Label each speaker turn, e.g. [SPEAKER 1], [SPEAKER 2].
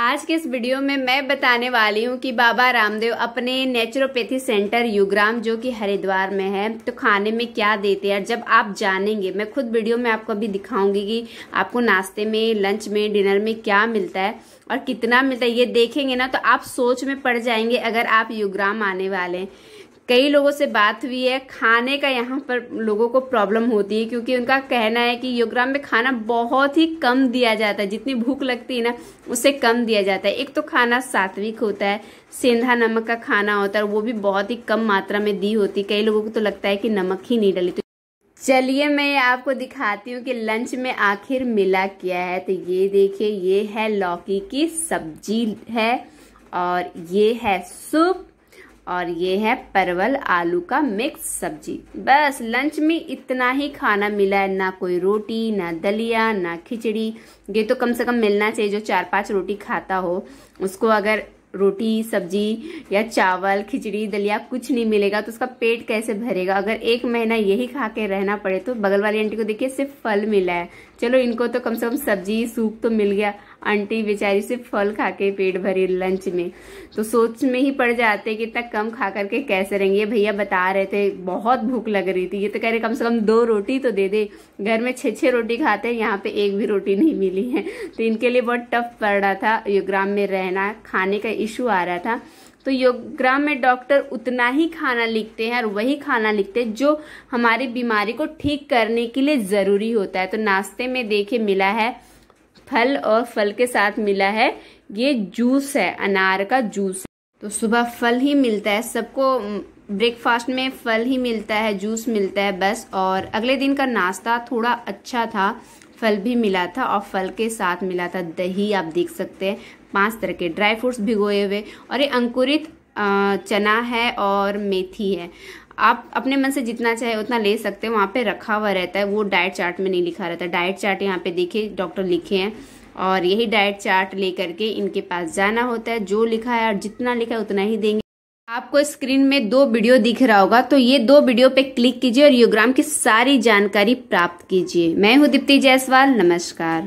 [SPEAKER 1] आज के इस वीडियो में मैं बताने वाली हूँ कि बाबा रामदेव अपने नेचुरोपैथी सेंटर युग्राम जो कि हरिद्वार में है तो खाने में क्या देते हैं जब आप जानेंगे मैं खुद वीडियो में आपको अभी दिखाऊंगी कि आपको नाश्ते में लंच में डिनर में क्या मिलता है और कितना मिलता है ये देखेंगे ना तो आप सोच में पड़ जाएंगे अगर आप युग्राम आने वाले हैं कई लोगों से बात हुई है खाने का यहाँ पर लोगों को प्रॉब्लम होती है क्योंकि उनका कहना है कि योग्राम में खाना बहुत ही कम दिया जाता है जितनी भूख लगती है ना उससे कम दिया जाता है एक तो खाना सात्विक होता है सेंधा नमक का खाना होता है वो भी बहुत ही कम मात्रा में दी होती है कई लोगों को तो लगता है कि नमक ही नहीं डली तो चलिए मैं आपको दिखाती हूँ कि लंच में आखिर मिला क्या है तो ये देखिए ये है लौकी की सब्जी है और ये है सूप और ये है परवल आलू का मिक्स सब्जी बस लंच में इतना ही खाना मिला है ना कोई रोटी ना दलिया ना खिचड़ी ये तो कम से कम मिलना चाहिए जो चार पांच रोटी खाता हो उसको अगर रोटी सब्जी या चावल खिचड़ी दलिया कुछ नहीं मिलेगा तो उसका पेट कैसे भरेगा अगर एक महीना यही खा के रहना पड़े तो बगल वाली आंटी को देखिए सिर्फ फल मिला है चलो इनको तो कम से कम सब्जी सूप तो मिल गया आंटी बेचारी से फल खा के पेट भरी लंच में तो सोच में ही पड़ जाते कि इतना कम खा करके कैसे रहेंगे भैया बता रहे थे बहुत भूख लग रही थी ये तो कह रहे कम से कम दो रोटी तो दे दे घर में छः छः रोटी खाते हैं यहाँ पे एक भी रोटी नहीं मिली है तो इनके लिए बहुत टफ पड़ रहा था योग्राम में रहना खाने का इशू आ रहा था तो योगग्राम में डॉक्टर उतना ही खाना लिखते हैं और वही खाना लिखते हैं जो हमारी बीमारी को ठीक करने के लिए ज़रूरी होता है तो नाश्ते में देखे मिला है फल और फल के साथ मिला है ये जूस है अनार का जूस तो सुबह फल ही मिलता है सबको ब्रेकफास्ट में फल ही मिलता है जूस मिलता है बस और अगले दिन का नाश्ता थोड़ा अच्छा था फल भी मिला था और फल के साथ मिला था दही आप देख सकते हैं पांच तरह के ड्राई फ्रूट्स भिगोए हुए और ये अंकुरित चना है और मेथी है आप अपने मन से जितना चाहे उतना ले सकते हैं वहाँ पे रखा हुआ रहता है वो डाइट चार्ट में नहीं लिखा रहता डाइट चार्ट यहाँ पे देखिए डॉक्टर लिखे हैं और यही डाइट चार्ट लेकर के इनके पास जाना होता है जो लिखा है और जितना लिखा है उतना ही देंगे आपको स्क्रीन में दो वीडियो दिख रहा होगा तो ये दो वीडियो पे क्लिक कीजिए और योग्राम की सारी जानकारी प्राप्त कीजिए मैं हूँ दीप्ति जायसवाल नमस्कार